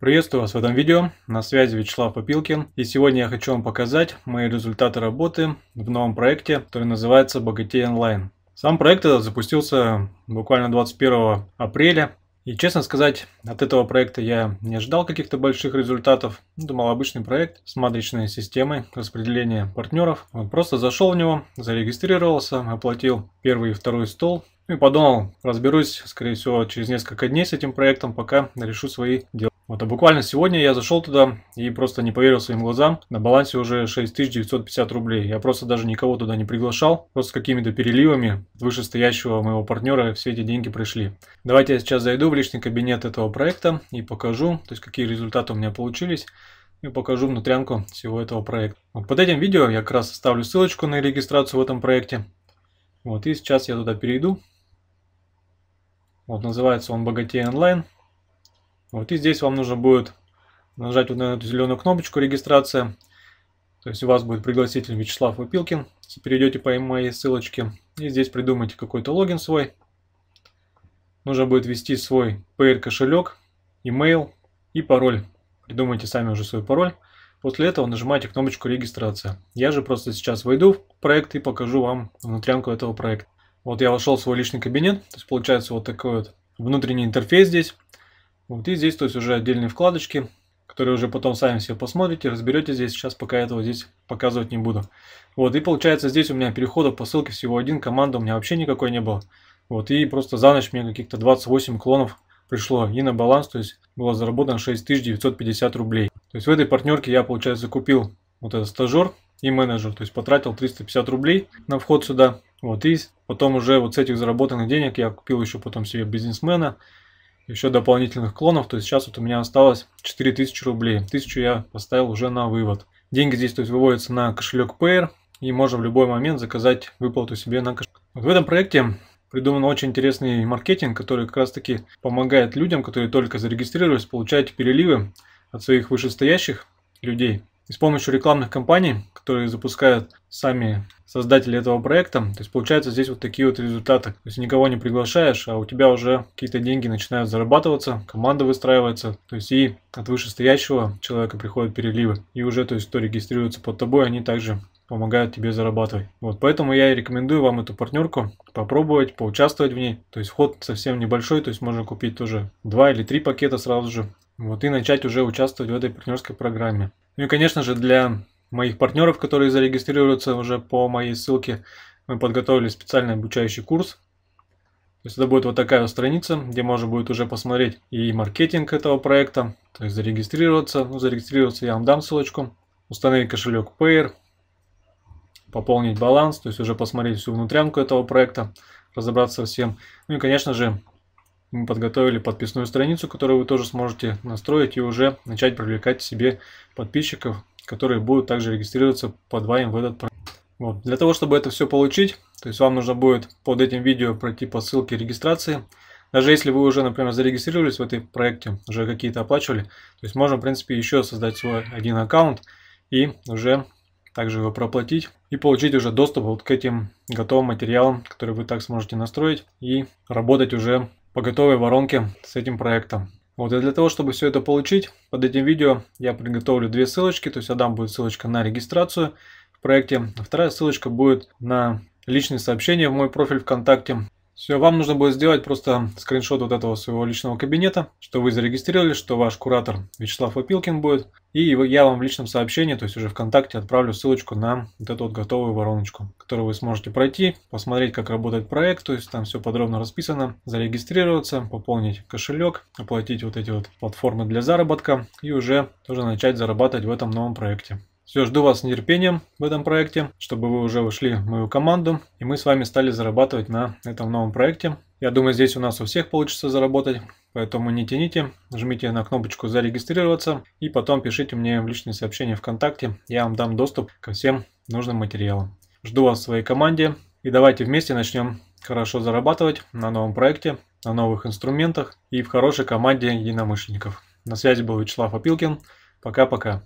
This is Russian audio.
Приветствую вас в этом видео, на связи Вячеслав Попилкин и сегодня я хочу вам показать мои результаты работы в новом проекте, который называется Богатей онлайн. Сам проект этот запустился буквально 21 апреля и честно сказать, от этого проекта я не ожидал каких-то больших результатов. Думал обычный проект с матричной системой распределения партнеров. Вот просто зашел в него, зарегистрировался, оплатил первый и второй стол и подумал, разберусь, скорее всего, через несколько дней с этим проектом, пока решу свои дела. Вот, а буквально сегодня я зашел туда и просто не поверил своим глазам. На балансе уже 6950 рублей. Я просто даже никого туда не приглашал. Просто какими-то переливами вышестоящего моего партнера все эти деньги пришли. Давайте я сейчас зайду в личный кабинет этого проекта и покажу, то есть какие результаты у меня получились и покажу внутрянку всего этого проекта. Вот под этим видео я как раз оставлю ссылочку на регистрацию в этом проекте. Вот, и сейчас я туда перейду. Вот, называется он «Богатей онлайн». Вот и здесь вам нужно будет нажать вот на эту зеленую кнопочку регистрация. То есть у вас будет пригласитель Вячеслав Лупилкин. Перейдете по моей ссылочке. И здесь придумайте какой-то логин свой. Нужно будет ввести свой PR кошелек, email и пароль. Придумайте сами уже свой пароль. После этого нажимаете кнопочку регистрация. Я же просто сейчас войду в проект и покажу вам внутрянку этого проекта. Вот я вошел в свой личный кабинет. То есть получается вот такой вот внутренний интерфейс здесь. Вот и здесь, то есть уже отдельные вкладочки, которые уже потом сами все посмотрите, разберете здесь. Сейчас пока этого здесь показывать не буду. Вот, и получается здесь у меня переходов по ссылке всего один, команда у меня вообще никакой не было. Вот, и просто за ночь мне каких-то 28 клонов пришло и на баланс, то есть было заработано 6950 рублей. То есть в этой партнерке я, получается, купил вот этот стажер и менеджер, то есть потратил 350 рублей на вход сюда. Вот, и потом уже вот с этих заработанных денег я купил еще потом себе бизнесмена, еще дополнительных клонов. То есть сейчас вот у меня осталось 4000 рублей. 1000 я поставил уже на вывод. Деньги здесь то есть, выводятся на кошелек Payer. И можно в любой момент заказать выплату себе на кошелек. Вот в этом проекте придуман очень интересный маркетинг, который как раз таки помогает людям, которые только зарегистрировались, получать переливы от своих вышестоящих людей. И с помощью рекламных кампаний, которые запускают сами создатели этого проекта, то есть получается здесь вот такие вот результаты. То есть никого не приглашаешь, а у тебя уже какие-то деньги начинают зарабатываться, команда выстраивается, то есть и от вышестоящего человека приходят переливы. И уже, то есть кто регистрируется под тобой, они также помогают тебе зарабатывать. Вот, поэтому я и рекомендую вам эту партнерку попробовать, поучаствовать в ней. То есть вход совсем небольшой, то есть можно купить тоже 2 или 3 пакета сразу же. Вот и начать уже участвовать в этой партнерской программе. Ну и, конечно же, для моих партнеров, которые зарегистрируются уже по моей ссылке, мы подготовили специальный обучающий курс. То есть это будет вот такая вот страница, где можно будет уже посмотреть и маркетинг этого проекта, то есть зарегистрироваться. Ну, зарегистрироваться я вам дам ссылочку. Установить кошелек Payer, пополнить баланс, то есть уже посмотреть всю внутрянку этого проекта, разобраться всем. Ну и, конечно же, мы подготовили подписную страницу, которую вы тоже сможете настроить и уже начать привлекать себе подписчиков, которые будут также регистрироваться под вами в этот проект. Вот. Для того, чтобы это все получить, то есть вам нужно будет под этим видео пройти по ссылке регистрации. Даже если вы уже, например, зарегистрировались в этой проекте, уже какие-то оплачивали, то есть можно, в принципе, еще создать свой один аккаунт и уже также его проплатить и получить уже доступ вот к этим готовым материалам, которые вы так сможете настроить и работать уже по готовой воронке с этим проектом. Вот, и для того, чтобы все это получить, под этим видео я приготовлю две ссылочки, то есть Адам будет ссылочка на регистрацию в проекте, а вторая ссылочка будет на личные сообщения в мой профиль ВКонтакте, все, вам нужно будет сделать просто скриншот вот этого своего личного кабинета, что вы зарегистрировались, что ваш куратор Вячеслав Опилкин будет. И я вам в личном сообщении, то есть уже ВКонтакте, отправлю ссылочку на вот эту вот готовую вороночку, которую вы сможете пройти, посмотреть, как работает проект, то есть там все подробно расписано, зарегистрироваться, пополнить кошелек, оплатить вот эти вот платформы для заработка и уже тоже начать зарабатывать в этом новом проекте. Все, жду вас с нетерпением в этом проекте, чтобы вы уже ушли в мою команду, и мы с вами стали зарабатывать на этом новом проекте. Я думаю, здесь у нас у всех получится заработать, поэтому не тяните, жмите на кнопочку «Зарегистрироваться» и потом пишите мне в личные сообщения ВКонтакте, я вам дам доступ ко всем нужным материалам. Жду вас в своей команде, и давайте вместе начнем хорошо зарабатывать на новом проекте, на новых инструментах и в хорошей команде единомышленников. На связи был Вячеслав Опилкин. Пока-пока.